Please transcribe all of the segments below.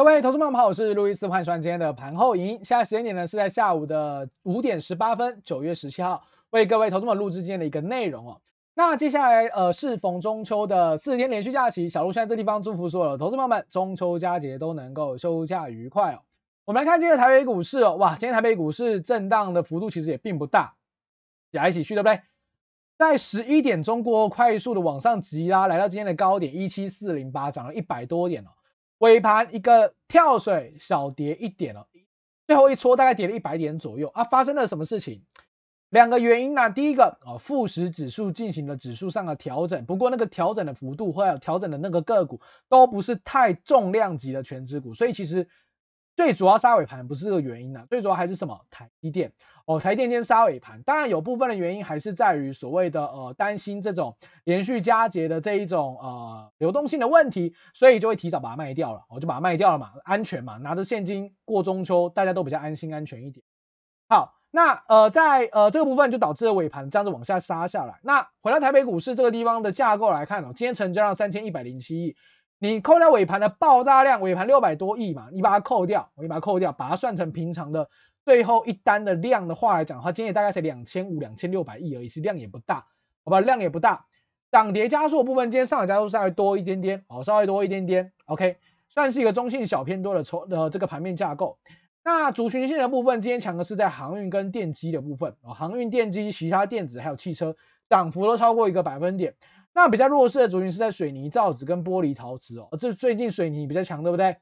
各位投资友们好，我是路易斯换算今天的盘后营。现在时间点呢是在下午的五点十八分，九月十七号，为各位投资们录制今天的一个内容哦。那接下来呃，适逢中秋的四天连续假期，小鹿现在这地方祝福所有投资友们中秋佳节都能够休假愉快哦。我们来看今天的台北股市哦，哇，今天台北股市震荡的幅度其实也并不大，家一起去对不对？在十一点钟过后，快速的往上急拉，来到今天的高点一七四零八，涨了一百多点哦。尾盘一个跳水，小跌一点了，最后一撮大概跌了一百点左右啊！发生了什么事情？两个原因呢，第一个啊，富时指数进行了指数上的调整，不过那个调整的幅度或者调整的那个个股都不是太重量级的全值股，所以其实。最主要杀尾盘不是这个原因呢，最主要还是什么台积电哦，台积电今天杀尾盘，当然有部分的原因还是在于所谓的呃担心这种连续佳节的这一种呃流动性的问题，所以就会提早把它卖掉了，我就把它卖掉了嘛，安全嘛，拿着现金过中秋，大家都比较安心安全一点。好，那呃在呃这个部分就导致了尾盘这样子往下杀下来。那回到台北股市这个地方的架构来看呢，今天成交量三千一百零七亿。你扣掉尾盘的爆炸量，尾盘六百多亿嘛，你把它扣掉，你把它扣掉，把它算成平常的最后一单的量的话来讲的话，今天也大概才两千五、两千六百亿而已，其实量也不大，好吧，量也不大。涨跌加速的部分，今天上涨加速稍微多一点点，哦，稍微多一点点，OK，算是一个中性小偏多的抽的这个盘面架构。那主群性的部分，今天强的是在航运跟电机的部分，哦，航运、电机、其他电子还有汽车，涨幅都超过一个百分点。那比较弱势的族群是在水泥、造纸跟玻璃陶瓷哦，这这最近水泥比较强，对不对？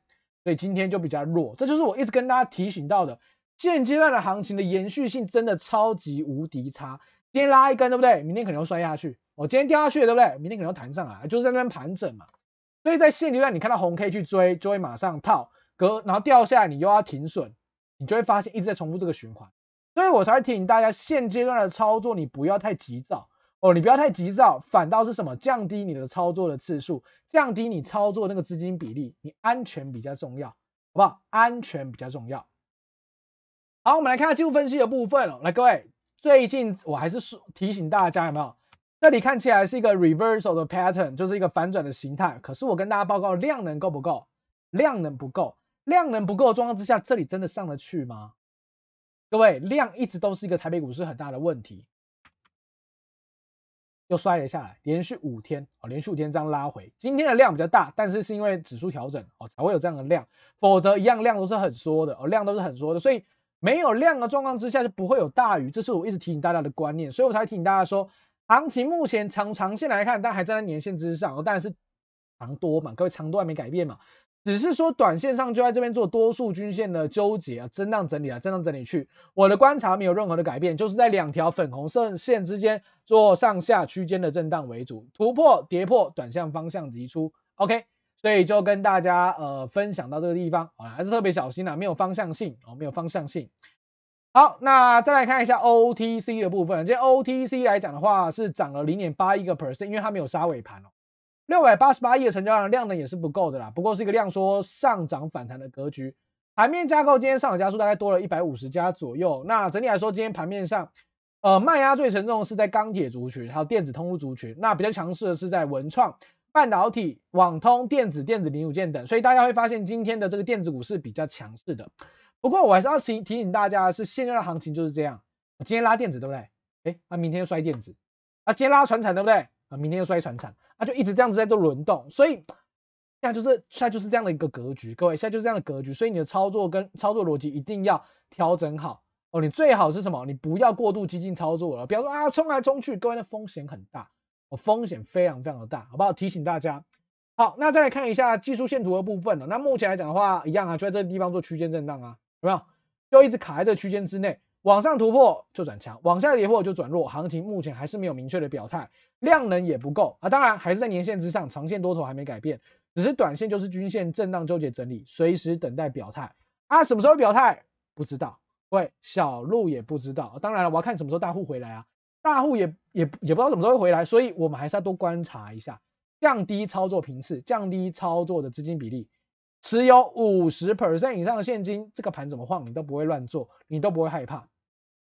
所以今天就比较弱，这就是我一直跟大家提醒到的，现阶段的行情的延续性真的超级无敌差。今天拉一根，对不对？明天可能要摔下去。我今天掉下去了，对不对？明天可能要弹上来，就是在那边盘整嘛。所以在现阶段，你看到红 K 去追，就会马上套割，然后掉下来，你又要停损，你就会发现一直在重复这个循环。所以我才会提醒大家，现阶段的操作你不要太急躁。哦，你不要太急躁，反倒是什么？降低你的操作的次数，降低你操作那个资金比例，你安全比较重要，好不好？安全比较重要。好，我们来看技术分析的部分哦。来，各位，最近我还是提醒大家有没有？这里看起来是一个 reversal 的 pattern，就是一个反转的形态。可是我跟大家报告量能够不够，量能不够，量能不够状况之下，这里真的上得去吗？各位，量一直都是一个台北股市很大的问题。又摔了下来，连续五天哦，连续天这样拉回。今天的量比较大，但是是因为指数调整哦，才会有这样的量。否则一样量都是很缩的哦，量都是很缩的。所以没有量的状况之下，就不会有大鱼。这是我一直提醒大家的观念，所以我才提醒大家说，行情目前长长线来看，但还站在年线之上哦，是长多嘛，各位长多还没改变嘛。只是说，短线上就在这边做多数均线的纠结啊，震荡整理啊，震荡整理去。我的观察没有任何的改变，就是在两条粉红色线之间做上下区间的震荡为主，突破、跌破，短线方向急出。OK，所以就跟大家呃分享到这个地方，啊，还是特别小心啊，没有方向性哦，没有方向性。好，那再来看一下 OTC 的部分，这 OTC 来讲的话是涨了零点八一个 percent，因为它没有杀尾盘哦。六百八十八亿的成交量量呢也是不够的啦，不过是一个量缩上涨反弹的格局。盘面架构今天上涨加速，大概多了一百五十家左右。那整体来说，今天盘面上，呃，卖压最沉重的是在钢铁族群，还有电子通路族群。那比较强势的是在文创、半导体、网通、电子、电子零组件等。所以大家会发现今天的这个电子股是比较强势的。不过我还是要提提醒大家，是现在的行情就是这样。今天拉电子，对不对？哎，那明天又摔电子。啊，今天拉船产，对不对？啊，明天又摔船产。它就一直这样子在做轮动，所以现在就是现在就是这样的一个格局，各位现在就是这样的格局，所以你的操作跟操作逻辑一定要调整好哦。你最好是什么？你不要过度激进操作了，比方说啊冲来冲去，各位的风险很大哦，风险非常非常的大，好不好？提醒大家。好，那再来看一下技术线图的部分了。那目前来讲的话，一样啊，就在这个地方做区间震荡啊，有没有？就一直卡在这区间之内。往上突破就转强，往下跌破就转弱。行情目前还是没有明确的表态，量能也不够啊。当然还是在年线之上，长线多头还没改变，只是短线就是均线震荡纠结整理，随时等待表态啊。什么时候表态不知道，喂，小鹿也不知道。当然了，我要看什么时候大户回来啊。大户也也也不知道什么时候会回来，所以我们还是要多观察一下，降低操作频次，降低操作的资金比例。持有五十 percent 以上的现金，这个盘怎么晃你都不会乱做，你都不会害怕，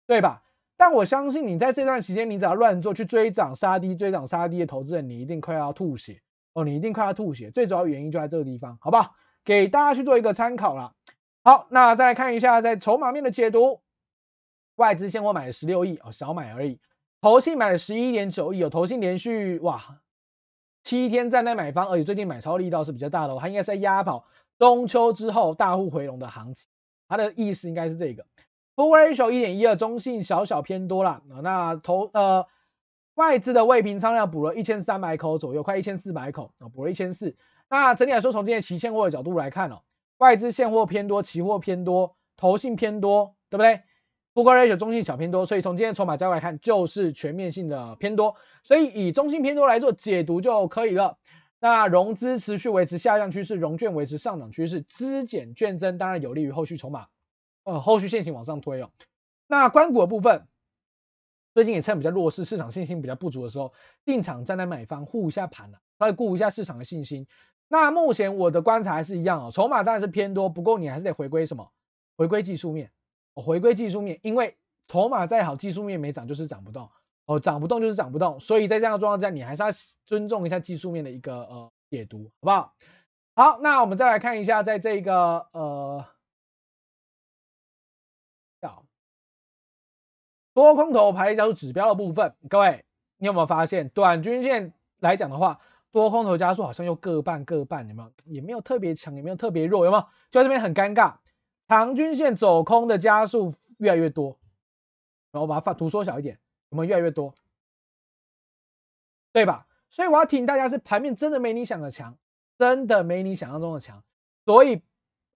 对吧？但我相信你在这段时间，你只要乱做，去追涨杀低、追涨杀低的投资人，你一定快要吐血哦，你一定快要吐血。最主要原因就在这个地方，好不好？给大家去做一个参考了。好，那再来看一下在筹码面的解读，外资现货买了十六亿哦，小买而已，投信买了十一点九亿，有投信连续哇。七天站内买方，而且最近买超力道是比较大的哦，它应该是在压跑中秋之后大户回笼的行情。它的意思应该是这个 p u ratio 一点一二，中性小小偏多啦。啊。那投呃外资的未平仓量补了一千三百口左右，快一千四百口啊，补了一千四。那整体来说，从今天期现货的角度来看哦，外资现货偏多，期货偏多，投性偏多，对不对？不过，瑞雪中性小偏多，所以从今天筹码角度来看，就是全面性的偏多，所以以中性偏多来做解读就可以了。那融资持续维持下降趋势，融券维持上涨趋势，资减券增，当然有利于后续筹码，呃，后续线型往上推哦。那关股的部分，最近也趁比较弱势，市场信心比较不足的时候，定场站在买方护一下盘了，来微顾一下市场的信心。那目前我的观察还是一样啊，筹码当然是偏多，不过你还是得回归什么？回归技术面。回归技术面，因为筹码再好，技术面没涨就是涨不动。哦，涨不动就是涨不动。所以在这样的状况下，你还是要尊重一下技术面的一个呃解读，好不好？好，那我们再来看一下，在这个呃，叫多空头排列加速指标的部分，各位，你有没有发现，短均线来讲的话，多空头加速好像又各半各半，有没有？也没有特别强，也没有特别弱，有没有？就在这边很尴尬。长均线走空的加速越来越多，然后把它放图缩小一点，我们越来越多，对吧？所以我要提醒大家，是盘面真的没你想的强，真的没你想象中的强。所以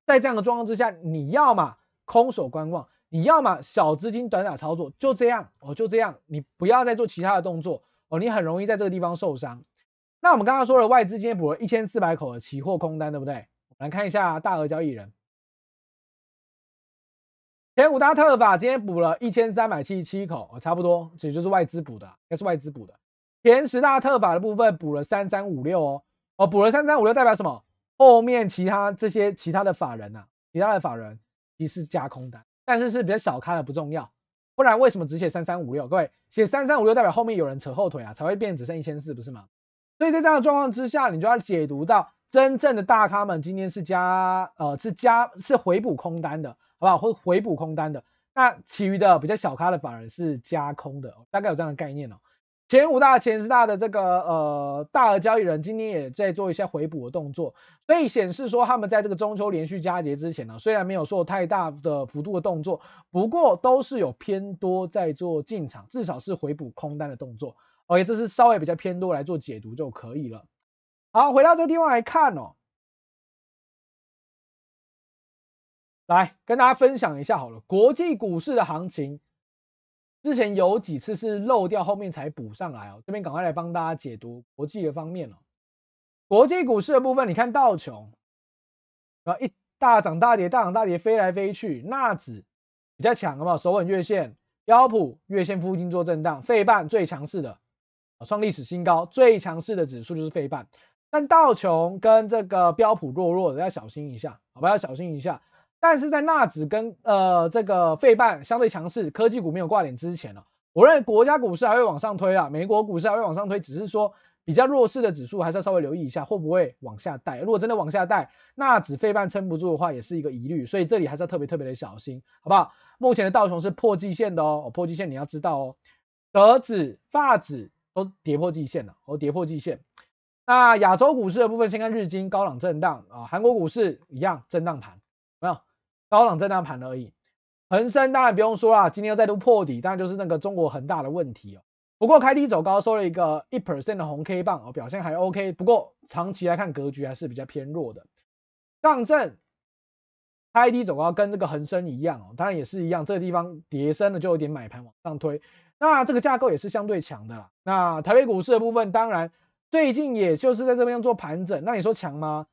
在这样的状况之下，你要嘛空手观望，你要嘛小资金短打操作，就这样哦，就这样，你不要再做其他的动作哦，你很容易在这个地方受伤。那我们刚刚说了，外资今天补了一千四百口的期货空单，对不对？来看一下大额交易人。前五大特法今天补了一千三百七十七口，差不多，其实就是外资补的，应该是外资补的。前十大特法的部分补了三三五六哦，哦，补了三三五六代表什么？后面其他这些其他的法人呐，其他的法人疑是加空单，但是是比较小开的，不重要。不然为什么只写三三五六？各位写三三五六代表后面有人扯后腿啊，才会变只剩一千四，不是吗？所以在这样的状况之下，你就要解读到真正的大咖们今天是加，呃，是加是回补空单的。好不好？或回补空单的，那其余的比较小咖的反而是加空的，大概有这样的概念哦。前五大、前十大的这个呃大额交易人今天也在做一些回补的动作，所以显示说他们在这个中秋连续佳节之前呢，虽然没有做太大的幅度的动作，不过都是有偏多在做进场，至少是回补空单的动作。OK，这是稍微比较偏多来做解读就可以了。好，回到这个地方来看哦。来跟大家分享一下好了，国际股市的行情，之前有几次是漏掉，后面才补上来哦。这边赶快来帮大家解读国际的方面哦。国际股市的部分，你看道琼，后一大涨大跌，大涨大跌飞来飞去。纳指比较强，好不好？守稳月线，标普月线附近做震荡。费半最强势的创历史新高。最强势的指数就是费半，但道琼跟这个标普弱弱，的，要小心一下，好吧？要小心一下。但是在纳指跟呃这个费半相对强势，科技股没有挂点之前呢，我认为国家股市还会往上推啊，美国股市还会往上推，只是说比较弱势的指数还是要稍微留意一下会不会往下带。如果真的往下带，纳指、费半撑不住的话，也是一个疑虑，所以这里还是要特别特别的小心，好不好？目前的道琼是破季线的哦，破季线你要知道哦，德指、发指都跌破季线了，哦，跌破季线。那亚洲股市的部分，先看日经高朗震荡啊，韩国股市一样震荡盘。高涨震荡盘而已，恒生当然不用说啦，今天又再度破底，当然就是那个中国恒大的问题哦。不过开低走高收了一个一 percent 的红 K 棒哦，表现还 OK。不过长期来看格局还是比较偏弱的。上证开低走高跟这个恒生一样哦，当然也是一样，这个地方叠升了就有点买盘往上推。那这个架构也是相对强的啦。那台北股市的部分，当然最近也就是在这边做盘整，那你说强吗？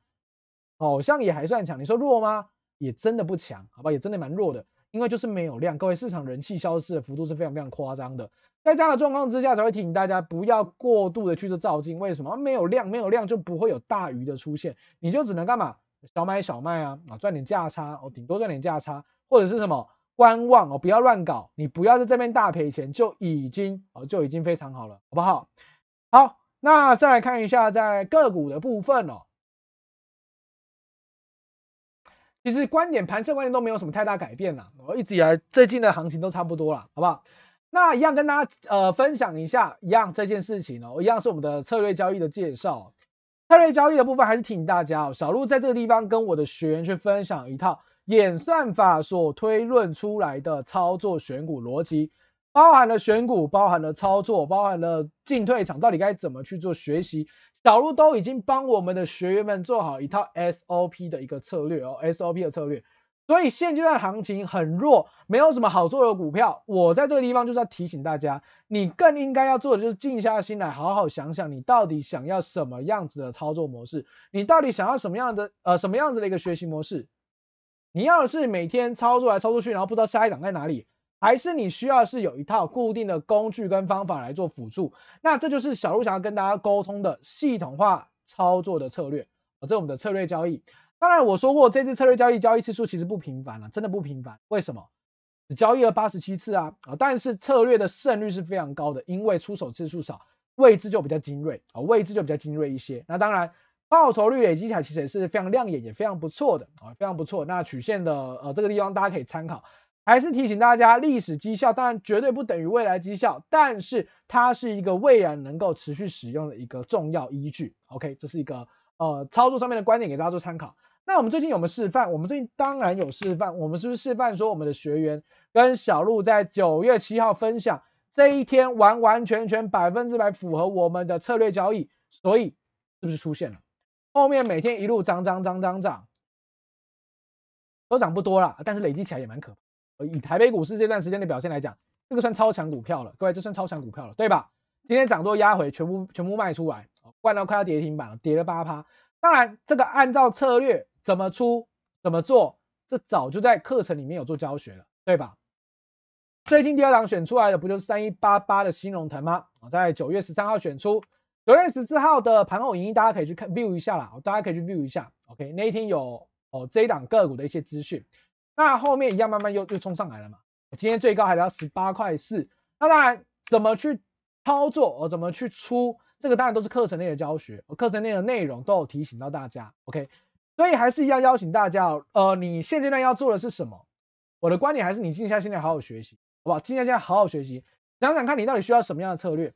好像也还算强。你说弱吗？也真的不强，好吧，也真的蛮弱的，因为就是没有量。各位，市场人气消失的幅度是非常非常夸张的，在这样的状况之下，才会提醒大家不要过度的去做造进。为什么没有量？没有量就不会有大鱼的出现，你就只能干嘛小买小卖啊啊，赚点价差哦，顶多赚点价差，或者是什么观望哦，不要乱搞，你不要在这边大赔钱就已经哦就已经非常好了，好不好？好，那再来看一下在个股的部分哦。其实观点盘设观点都没有什么太大改变啦，我一直以来最近的行情都差不多啦，好不好？那一样跟大家呃分享一下一样这件事情哦，一样是我们的策略交易的介绍，策略交易的部分还是提醒大家哦，小鹿在这个地方跟我的学员去分享一套演算法所推论出来的操作选股逻辑，包含了选股，包含了操作，包含了进退场，到底该怎么去做学习？导入都已经帮我们的学员们做好一套 SOP 的一个策略哦，SOP 的策略。所以现阶段行情很弱，没有什么好做的股票。我在这个地方就是要提醒大家，你更应该要做的就是静下心来，好好想想你到底想要什么样子的操作模式，你到底想要什么样的呃什么样子的一个学习模式。你要的是每天操作来操作去，然后不知道下一档在哪里。还是你需要是有一套固定的工具跟方法来做辅助，那这就是小鹿想要跟大家沟通的系统化操作的策略啊，这我们的策略交易。当然我说过，这次策略交易交易次数其实不频繁了，真的不频繁。为什么？只交易了八十七次啊啊！但是策略的胜率是非常高的，因为出手次数少，位置就比较精锐啊，位置就比较精锐一些。那当然，报酬率累积起来其实也是非常亮眼，也非常不错的啊，非常不错。那曲线的呃这个地方大家可以参考。还是提醒大家，历史绩效当然绝对不等于未来绩效，但是它是一个未来能够持续使用的一个重要依据。OK，这是一个呃操作上面的观点，给大家做参考。那我们最近有没有示范？我们最近当然有示范，我们是不是示范说我们的学员跟小鹿在九月七号分享这一天完完全全百分之百符合我们的策略交易？所以是不是出现了后面每天一路涨涨涨涨涨，都涨不多了，但是累积起来也蛮可怕。以台北股市这段时间的表现来讲，这个算超强股票了，各位，这算超强股票了，对吧？今天涨多压回，全部全部卖出来，灌到快要跌停板了，跌了八趴。当然，这个按照策略怎么出，怎么做，这早就在课程里面有做教学了，对吧？最近第二档选出来的不就是三一八八的新龙腾吗？我在九月十三号选出，九月十四号的盘后影音，大家可以去看 view 一下啦，大家可以去 view 一下，OK，那一天有哦这一档个股的一些资讯。那后面一样慢慢又又冲上来了嘛？今天最高还到十八块四。那当然，怎么去操作，我怎么去出，这个当然都是课程内的教学，课程内的内容都有提醒到大家。OK，所以还是一样邀请大家哦。呃，你现阶段要做的是什么？我的观点还是你静下心来好好学习，好不好？静下心来好好学习，想想看你到底需要什么样的策略，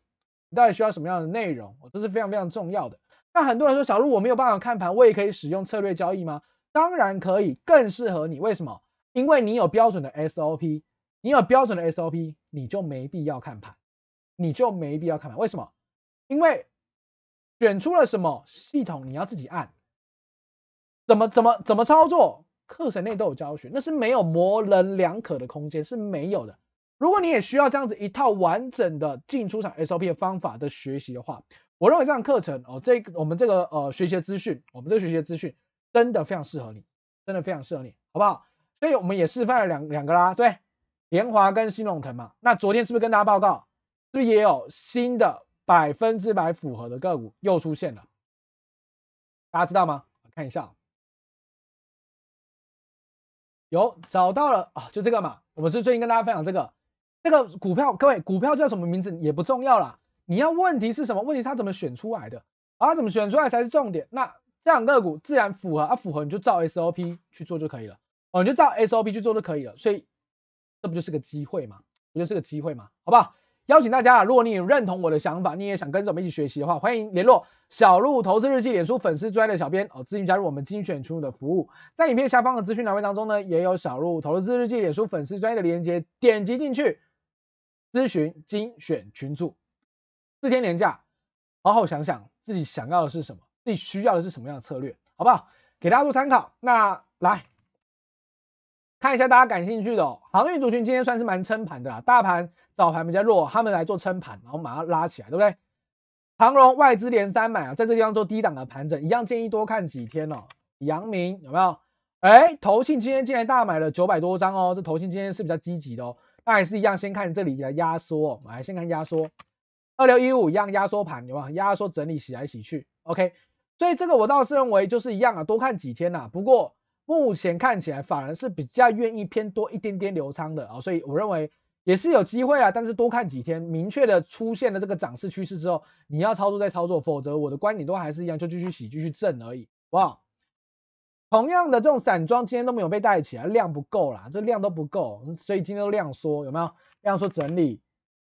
你到底需要什么样的内容，这是非常非常重要的。那很多人说小鹿我没有办法看盘，我也可以使用策略交易吗？当然可以，更适合你。为什么？因为你有标准的 SOP，你有标准的 SOP，你就没必要看盘，你就没必要看盘。为什么？因为选出了什么系统，你要自己按，怎么怎么怎么操作，课程内都有教学，那是没有模棱两可的空间，是没有的。如果你也需要这样子一套完整的进出场 SOP 的方法的学习的话，我认为这样课程哦，这我们这个呃学习资讯，我们这个学习资讯真的非常适合你，真的非常适合你，好不好？所以我们也示范了两两个啦，对，联华跟新龙腾嘛。那昨天是不是跟大家报告，是不是也有新的百分之百符合的个股又出现了？大家知道吗？看一下，有找到了啊，就这个嘛。我们是最近跟大家分享这个这个股票，各位股票叫什么名字也不重要啦。你要问题是什么？问题它怎么选出来的？啊，怎么选出来才是重点。那这两个股自然符合啊，符合你就照 SOP 去做就可以了。哦，你就照 SOP 去做就可以了，所以这不就是个机会吗？不就是个机会吗？好不好？邀请大家啊，如果你也认同我的想法，你也想跟着我们一起学习的话，欢迎联络小鹿投资日记脸书粉丝专业的小编哦，咨询加入我们精选群组的服务。在影片下方的资讯栏位当中呢，也有小鹿投资日记脸书粉丝专业的连接，点击进去咨询精选群组。四天年假，好好想想自己想要的是什么，自己需要的是什么样的策略，好不好？给大家做参考。那来。看一下大家感兴趣的航运族群，今天算是蛮撑盘的，啦。大盘早盘比较弱，他们来做撑盘，然后马上拉起来，对不对？长荣外资连三买啊，在这地方做低档的盘整，一样建议多看几天哦。阳明有没有？哎，投信今天竟然大买了九百多张哦，这投信今天是比较积极的哦，那还是一样，先看这里的压缩，来先看压缩。二六一五一样压缩盘，有有？压缩整理洗来洗去，OK，所以这个我倒是认为就是一样啊，多看几天呐。不过。目前看起来反而是比较愿意偏多一点点流仓的啊，所以我认为也是有机会啊，但是多看几天，明确的出现了这个涨势趋势之后，你要操作再操作，否则我的观点都还是一样，就继续洗，继续挣而已，好不好？同样的这种散装今天都没有被带起来，量不够啦，这量都不够，所以今天都量缩，有没有量缩整理？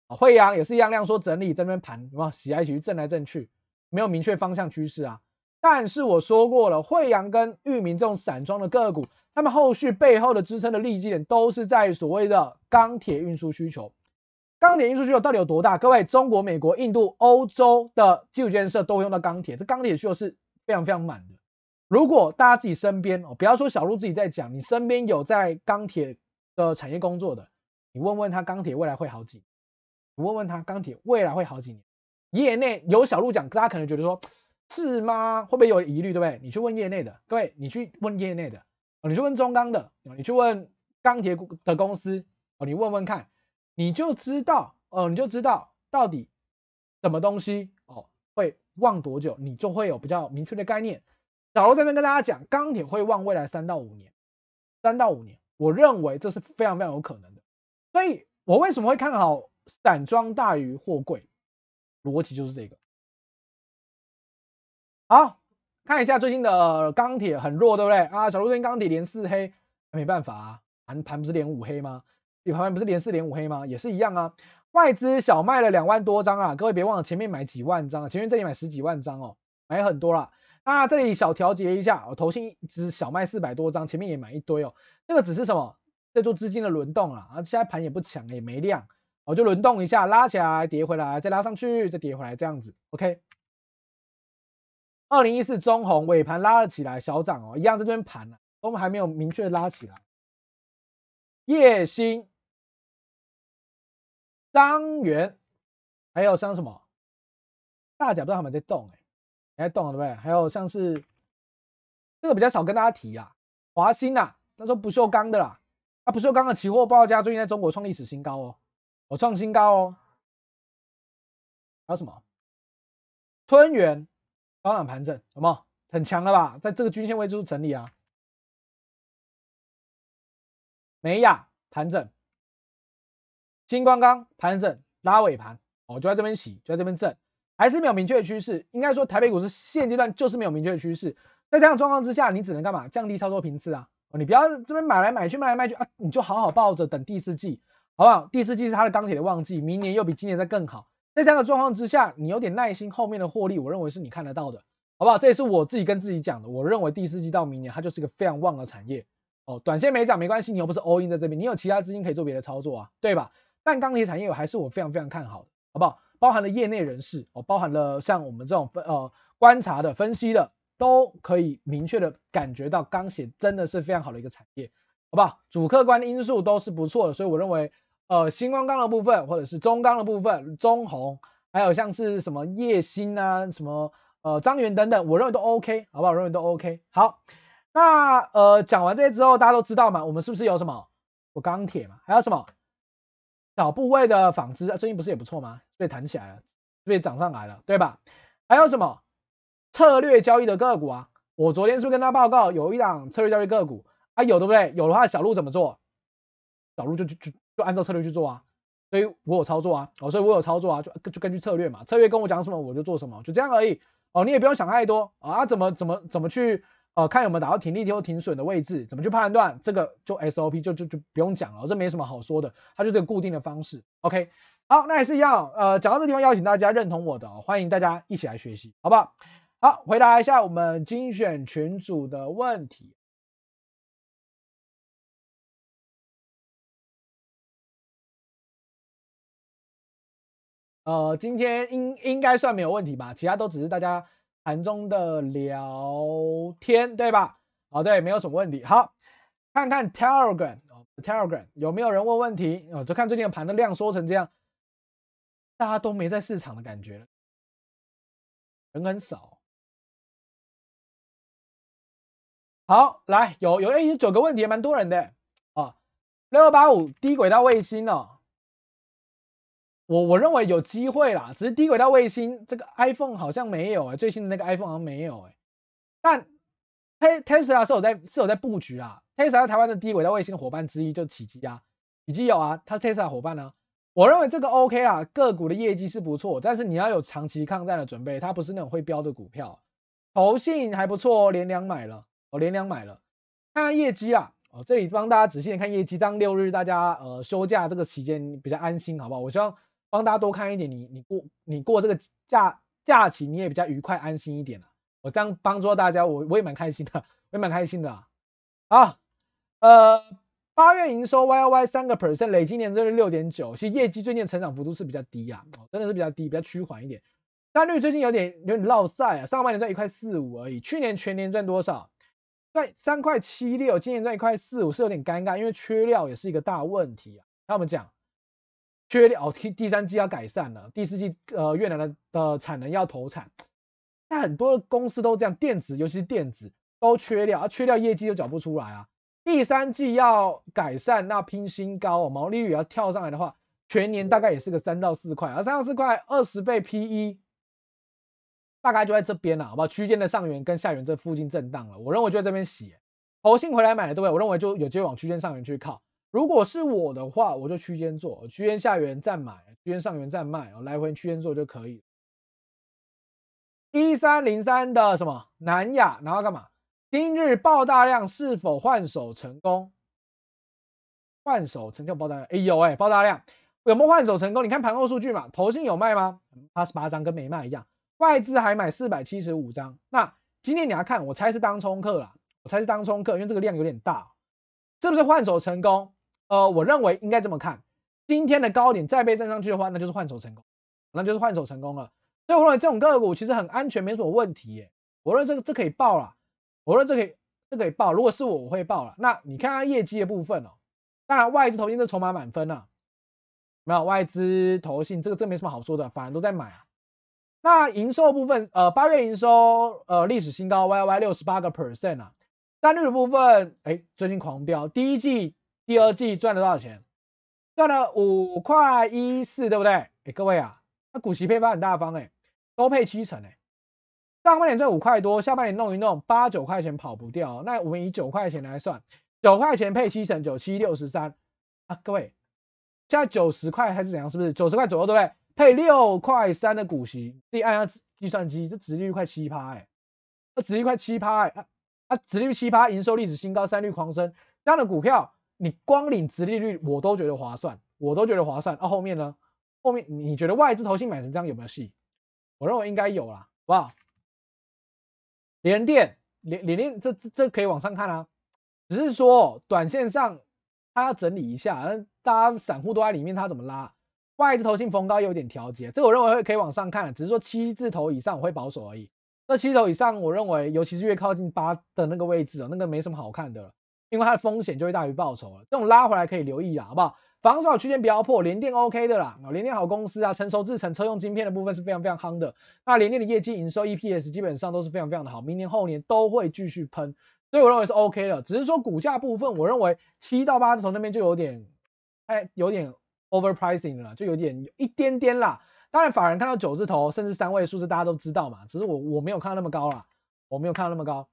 啊，汇阳也是一样，量缩整理，在那边盘有没有洗来洗去震来震去，没有明确方向趋势啊？但是我说过了，惠阳跟裕民这种散装的个股，他们后续背后的支撑的利基点，都是在于所谓的钢铁运输需求。钢铁运输需求到底有多大？各位，中国、美国、印度、欧洲的基础设都都用到钢铁，这钢铁需求是非常非常满的。如果大家自己身边哦，不要说小路自己在讲，你身边有在钢铁的产业工作的，你问问他钢铁未来会好几年？你问问他钢铁未来会好几年？业内有小路讲，大家可能觉得说。是吗？会不会有疑虑，对不对？你去问业内的各位，你去问业内的哦，你去问中钢的哦，你去问钢铁的公司哦，你问问看，你就知道哦，你就知道到底什么东西哦会旺多久，你就会有比较明确的概念。小罗这边跟大家讲，钢铁会旺未来三到五年，三到五年，我认为这是非常非常有可能的。所以，我为什么会看好散装大于货柜？逻辑就是这个。好看一下最近的钢铁很弱，对不对啊？小鹿最近钢铁连四黑，没办法，盘盘不是连五黑吗？你盘盘不是连四连五黑吗？也是一样啊。外资小卖了两万多张啊，各位别忘了前面买几万张，前面这里买十几万张哦，买很多了。那这里小调节一下，我投信一只小卖四百多张，前面也买一堆哦。这个只是什么，在做资金的轮动啊。啊，现在盘也不强，也没量，我就轮动一下，拉起来，叠回来，再拉上去，再叠回来，这样子，OK。二零一四中红尾盘拉了起来，小涨哦，一样在这边盘了，们还没有明确拉起来。叶兴、张元，还有像什么大甲，不知道他们在动哎，在动对不对？还有像是这个比较少跟大家提啊，华兴啊，他说不锈钢的啦，啊，不锈钢的期货报价最近在中国创历史新高哦，我创新高哦。还有什么？春元高档盘整，好不？很强了吧？在这个均线位置处整理啊。美亚盘整，金光钢盘整，拉尾盘，哦，就在这边洗，就在这边震，还是没有明确的趋势。应该说，台北股市现阶段就是没有明确的趋势。在这样状况之下，你只能干嘛？降低操作频次啊！哦，你不要这边买来买去，卖来卖去啊，你就好好抱着等第四季，好不好？第四季是它的钢铁的旺季，明年又比今年再更好。在这样的状况之下，你有点耐心，后面的获利，我认为是你看得到的，好不好？这也是我自己跟自己讲的。我认为第四季到明年，它就是一个非常旺的产业哦。短线没涨没关系，你又不是 all in 在这边，你有其他资金可以做别的操作啊，对吧？但钢铁产业还是我非常非常看好的，好不好？包含了业内人士哦，包含了像我们这种分呃观察的、分析的，都可以明确的感觉到钢铁真的是非常好的一个产业，好不好？主客观因素都是不错的，所以我认为。呃，新光钢的部分，或者是中钢的部分，中红，还有像是什么叶星啊，什么呃张元等等，我认为都 OK，好不好？我认为都 OK。好，那呃讲完这些之后，大家都知道嘛，我们是不是有什么有钢铁嘛？还有什么小部位的纺织，最近不是也不错吗？所以弹起来了，所以涨上来了，对吧？还有什么策略交易的个股啊？我昨天是不是跟他报告有一档策略交易个股啊？有对不对？有的话，小鹿怎么做？小鹿就就就。按照策略去做啊，所以我有操作啊，哦，所以我有操作啊，就就根据策略嘛，策略跟我讲什么我就做什么，就这样而已。哦，你也不用想太多啊，怎么怎么怎么去，呃，看有没有达到停利或停损的位置，怎么去判断？这个就 SOP 就就就不用讲了，这没什么好说的，它就是个固定的方式。OK，好，那也是一样，呃，讲到这地方，邀请大家认同我的，欢迎大家一起来学习，好不好？好，回答一下我们精选群主的问题。呃，今天应应该算没有问题吧，其他都只是大家盘中的聊天，对吧？啊，对，没有什么问题。好，看看 Telegram 哦，Telegram 有没有人问问题？哦，就看最近盘的量缩成这样，大家都没在市场的感觉了，人很少。好，来，有有，哎，有九个问题，蛮多人的啊。六二八五低轨道卫星哦。我我认为有机会啦，只是低轨道卫星这个 iPhone 好像没有哎，最新的那个 iPhone 好像没有哎，但 Tesla 是有在是有在布局啊，Tesla 是台湾的低轨道卫星的伙伴之一就是启基啊，启基有啊，它是 Tesla 伙伴呢，我认为这个 OK 啦，个股的业绩是不错，但是你要有长期抗战的准备，它不是那种会标的股票，投信还不错哦，连两买了，我连两买了，看看业绩啦，哦，这里帮大家仔细看业绩，当六日大家呃休假这个期间比较安心好不好？我希望。帮大家多看一点，你你过你过这个假假期，你也比较愉快安心一点了。我这样帮助到大家，我我也蛮开心的，我也蛮开心的。好，呃，八月营收 Y O Y 三个 percent，累计年增六点九，其实业绩最近成长幅度是比较低啊，真的是比较低，比较趋缓一点。单率最近有点有点落塞啊，上半年赚一块四五而已，去年全年赚多少？赚三块七六，今年赚一块四五是有点尴尬，因为缺料也是一个大问题啊。那我们讲。缺掉哦，第第三季要改善了，第四季呃越南的的产能要投产，那很多公司都这样，电子尤其是电子都缺掉，啊缺掉业绩就缴不出来啊。第三季要改善，那拼新高，毛利率要跳上来的话，全年大概也是个三到四块，而三到四块二十倍 P E，大概就在这边了，好不好？区间的上缘跟下缘这附近震荡了，我认为就在这边洗，投信回来买了，对不对？我认为就有机会往区间上缘去靠。如果是我的话，我就区间做，区间下缘再买，区间上缘再卖，来回区间做就可以。一三零三的什么南亚，然后干嘛？今日爆大量，是否换手成功？换手成就爆大量，哎有哎，爆大量有没有换手成功？你看盘后数据嘛，投信有卖吗？八十八张跟没卖一样，外资还买四百七十五张。那今天你要看，我猜是当冲客啦，我猜是当冲客，因为这个量有点大，这不是换手成功。呃，我认为应该这么看，今天的高点再被震上去的话，那就是换手成功，那就是换手成功了。所以我认为这种个股其实很安全，没什么问题。耶。我认为这个这可以爆了，我认为这可以这可以爆。如果是我，我会爆了。那你看看业绩的部分哦，当然外资投信这筹码满分啊，没有外资投信这个这没什么好说的，反而都在买啊。那营收部分，呃，八月营收呃历史新高，Y Y 六十八个 percent 啊。单月的部分，哎，最近狂飙，第一季。第二季赚了多少钱？赚了五块一四，对不对？哎，各位啊，那股息配发很大方哎，都配七成哎。上半年赚五块多，下半年弄一弄，八九块钱跑不掉。那我们以九块钱来算，九块钱配七成，九七六十三啊。各位，加九十块还是怎样？是不是九十块左右？对不对？配六块三的股息，自己按下计算机，这值率快七趴哎，那值率快七趴哎，啊，值率七趴，营收历史新高，三率狂升，这样的股票。你光领直利率，我都觉得划算，我都觉得划算。那后面呢？后面你觉得外资投信买成这样有没有戏？我认为应该有啦，好不好？连电连连电，这这这可以往上看啊。只是说短线上它要整理一下，嗯，大家散户都在里面，它怎么拉？外资投信逢高有点调节，这个我认为会可以往上看只是说七字头以上我会保守而已。那七字头以上，我认为尤其是越靠近八的那个位置啊，那个没什么好看的了。因为它的风险就会大于报酬了，这种拉回来可以留意啦，好不好？防守区间比较破，联电 OK 的啦，啊，联电好公司啊，成熟制成车用晶片的部分是非常非常夯的。那联电的业绩营收 EPS 基本上都是非常非常的好，明年后年都会继续喷，所以我认为是 OK 的。只是说股价部分，我认为七到八字头那边就有点，哎，有点 overpricing 了，就有点一点点啦。当然，法人看到九字头甚至三位数字，大家都知道嘛，只是我我没有看到那么高啦，我没有看到那么高。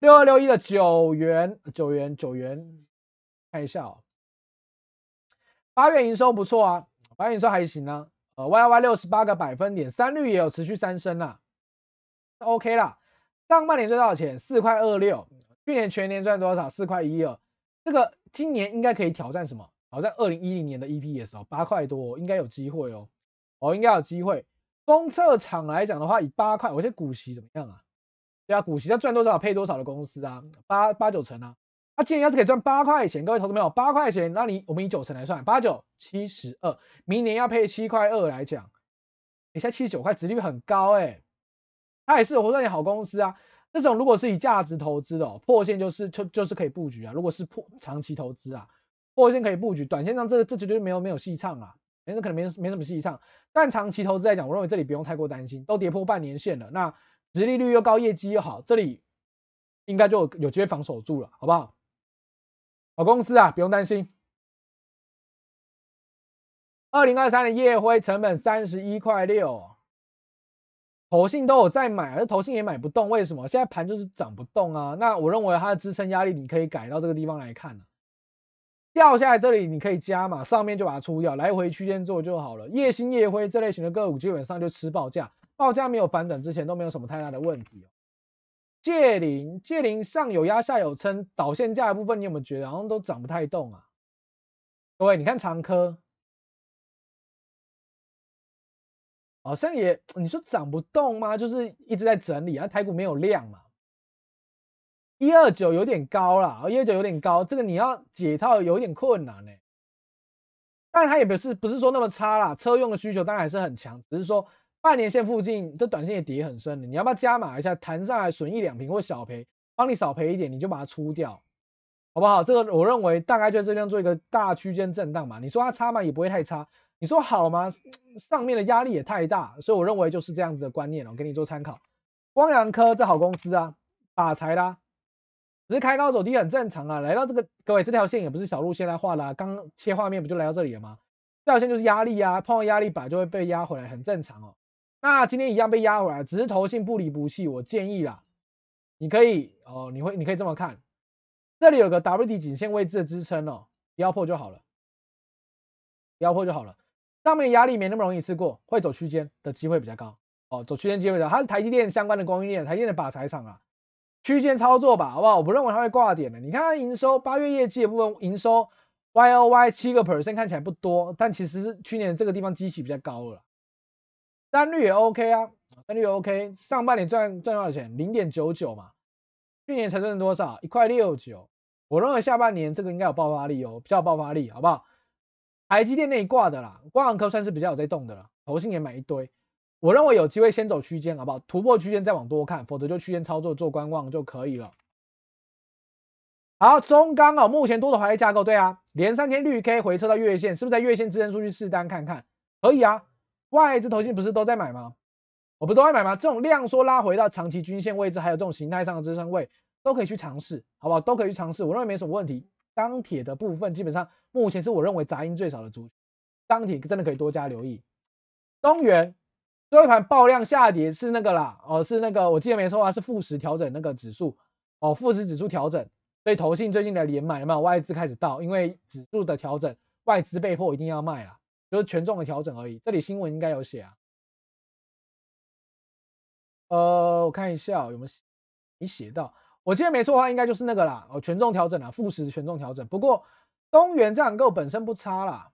六二六一的九元，九元，九元，看一下哦。八月营收不错啊，八月营收还行啊。呃 y y 六十八个百分点，三率也有持续三升啦、OK 啦。上半年赚多少钱？四块二六。去年全年赚多少？四块一二。这个今年应该可以挑战什么？好像二零一零年的 EPS 哦，八块多，应该有机会哦。哦，应该有机会。公测厂来讲的话，以八块，我觉得股息怎么样啊？对啊，股息要赚多少配多少的公司啊，八八九成啊。那今年要是可以赚八块钱，各位投资朋友，八块钱，那你我们以九成来算，八九七十二，明年要配七块二来讲，你才七十九块，值率很高哎。它也是活在你好公司啊，这种如果是以价值投资的，哦，破线就是就就是可以布局啊。如果是破长期投资啊，破线可以布局，短线上这这绝对没有没有戏唱啊，生可能没没什么戏唱。但长期投资来讲，我认为这里不用太过担心，都跌破半年线了，那。殖利率又高，业绩又好，这里应该就有机会防守住了，好不好？好公司啊，不用担心。二零二三的夜辉成本三十一块六，投信都有在买，而投信也买不动，为什么？现在盘就是涨不动啊。那我认为它的支撑压力，你可以改到这个地方来看了。掉下来这里你可以加嘛，上面就把它出掉，来回区间做就好了。夜星、夜辉这类型的个股，基本上就吃报价。报价没有反转之前都没有什么太大的问题哦。借零借零上有压下有撑，导线价的部分你有没有觉得好像都涨不太动啊？各位你看长科，好像也你说涨不动吗？就是一直在整理，啊，台股没有量嘛。一二九有点高了，一二九有点高，这个你要解套有点困难呢。但是它也不是不是说那么差啦，车用的需求当然还是很强，只是说。半年线附近，这短线也跌很深了。你要不要加码一下，弹上来损一两瓶或小赔，帮你少赔一点，你就把它出掉，好不好？这个我认为大概就这边做一个大区间震荡嘛。你说它差嘛，也不会太差。你说好吗？上面的压力也太大，所以我认为就是这样子的观念哦，给你做参考。光阳科这好公司啊，打财啦，只是开高走低很正常啊。来到这个各位，这条线也不是小鹿先来画的，刚切画面不就来到这里了吗？这条线就是压力呀，碰到压力板就会被压回来，很正常哦。那今天一样被压回来，只是投信不离不弃。我建议啦，你可以哦，你会，你可以这么看，这里有个 WD 颈线位置的支撑哦，压破就好了，压破就好了，上面压力没那么容易刺过，会走区间的机会比较高哦，走区间机会的，它是台积电相关的供应链，台积电的靶材厂啊，区间操作吧，好不好？我不认为它会挂点的。你看它营收，八月业绩的部分营收 Y O Y 七个 percent 看起来不多，但其实是去年这个地方机起比较高了。单率也 OK 啊，单也 OK，上半年赚赚多少钱？零点九九嘛，去年才赚多少？一块六九。我认为下半年这个应该有爆发力哦，比较爆发力，好不好？台积电那一挂的啦，光华科算是比较有在动的了，投信也买一堆。我认为有机会先走区间，好不好？突破区间再往多看，否则就区间操作做观望就可以了。好，中钢哦，目前多头排列架构对啊，连三天绿 K 回撤到月线，是不是在月线支撑出去试单看看？可以啊。外资投信不是都在买吗？我不都在买吗？这种量缩拉回到长期均线位置，还有这种形态上的支撑位，都可以去尝试，好不好？都可以去尝试，我认为没什么问题。钢铁的部分基本上目前是我认为杂音最少的群，钢铁真的可以多加留意。东元最后一盘爆量下跌是那个啦，哦，是那个，我记得没错啊，是负十调整那个指数，哦，负十指数调整，所以投信最近的连买，有没有外资开始到？因为指数的调整，外资被迫一定要卖了。就是权重的调整而已，这里新闻应该有写啊。呃，我看一下有没有你写到，我记得没错的话，应该就是那个啦。哦，权重调整啊，副食权重调整。不过东元这两个本身不差啦。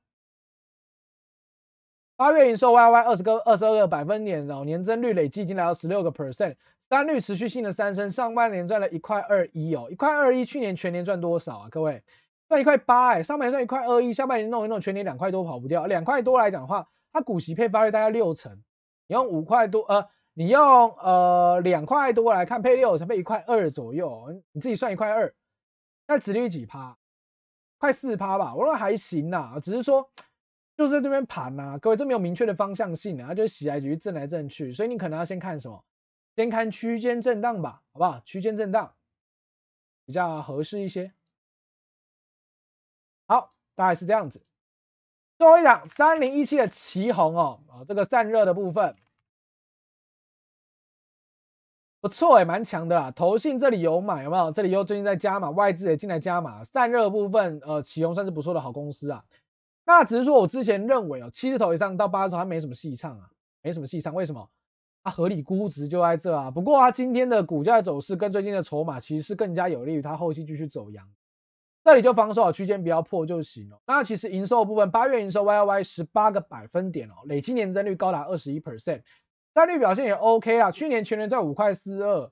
八月营收 YY 二十个二十二个百分点，然后年增率累计已经来到十六个 percent，单率持续性的三升，上半年赚了一块二一哦，一块二一，去年全年赚多少啊，各位？算一块八哎，上半年算一块二一，下半年弄一弄全年两块多跑不掉。两块多来讲的话，它股息配发率大概六成。你用五块多呃，你用呃两块多来看配六才配一块二左右。你自己算一块二，那止率几趴？快四趴吧，我说还行啦，只是说就在这边盘呐，各位这没有明确的方向性的，它就洗来洗去，震来震去，所以你可能要先看什么？先看区间震荡吧，好不好？区间震荡比较合适一些。好，大概是这样子。最后一档三零一七的旗宏哦，啊，这个散热的部分不错哎，蛮强的啦。投信这里有买有没有？这里又最近在加码，外资也进来加码。散热部分，呃，启宏算是不错的好公司啊。那只是说我之前认为哦，七十头以上到八十头它没什么戏唱啊，没什么戏唱。为什么？它合理估值就在这啊。不过它今天的股价走势跟最近的筹码其实是更加有利于它后期继续走阳。这里就防守好区间不要破就行了。那其实营收部分，八月营收 Y O Y 十八个百分点哦，累计年增率高达二十一 percent，单率表现也 OK 啦。去年全年赚五块四二，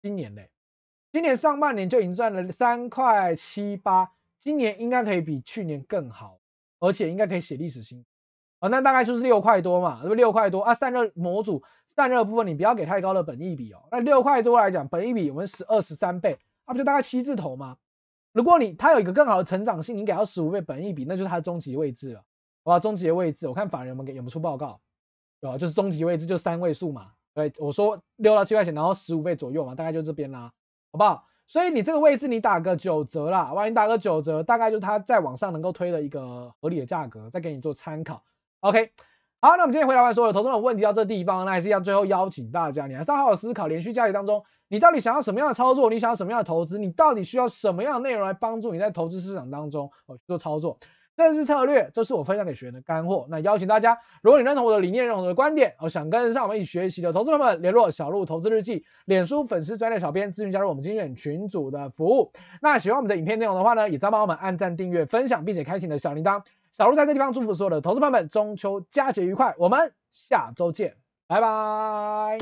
今年嘞，今年上半年就已经赚了三块七八，今年应该可以比去年更好，而且应该可以写历史新啊，那大概就是六块多嘛，是不六块多啊？散热模组散热部分，你不要给太高的本益比哦。那六块多来讲，本益比我们十二十三倍，啊，不就大概七字头吗？如果你它有一个更好的成长性，你给到十五倍本益比，那就是它的终极位置了。好吧，终极的位置，我看法人有没有出报告，对吧？就是终极位置就三位数嘛。对，我说六到七块钱，然后十五倍左右嘛，大概就这边啦，好不好？所以你这个位置你打个九折啦，万一打个九折，大概就是它在网上能够推的一个合理的价格，再给你做参考。OK，好，那我们今天回答完所有头投资问题到这地方，那还是要最后邀请大家，你还是要好好思考连续交易当中。你到底想要什么样的操作？你想要什么样的投资？你到底需要什么样的内容来帮助你在投资市场当中哦做操作？这是策略，这是我分享给学员的干货。那邀请大家，如果你认同我的理念，认同我的观点，哦想跟上我们一起学习的投资朋友们，联络小鹿投资日记脸书粉丝专页小编，咨询加入我们精选群组的服务。那喜欢我们的影片内容的话呢，也再帮我们按赞、订阅、分享，并且开启你的小铃铛。小鹿在这地方祝福所有的投资朋友们中秋佳节愉快，我们下周见。拜拜。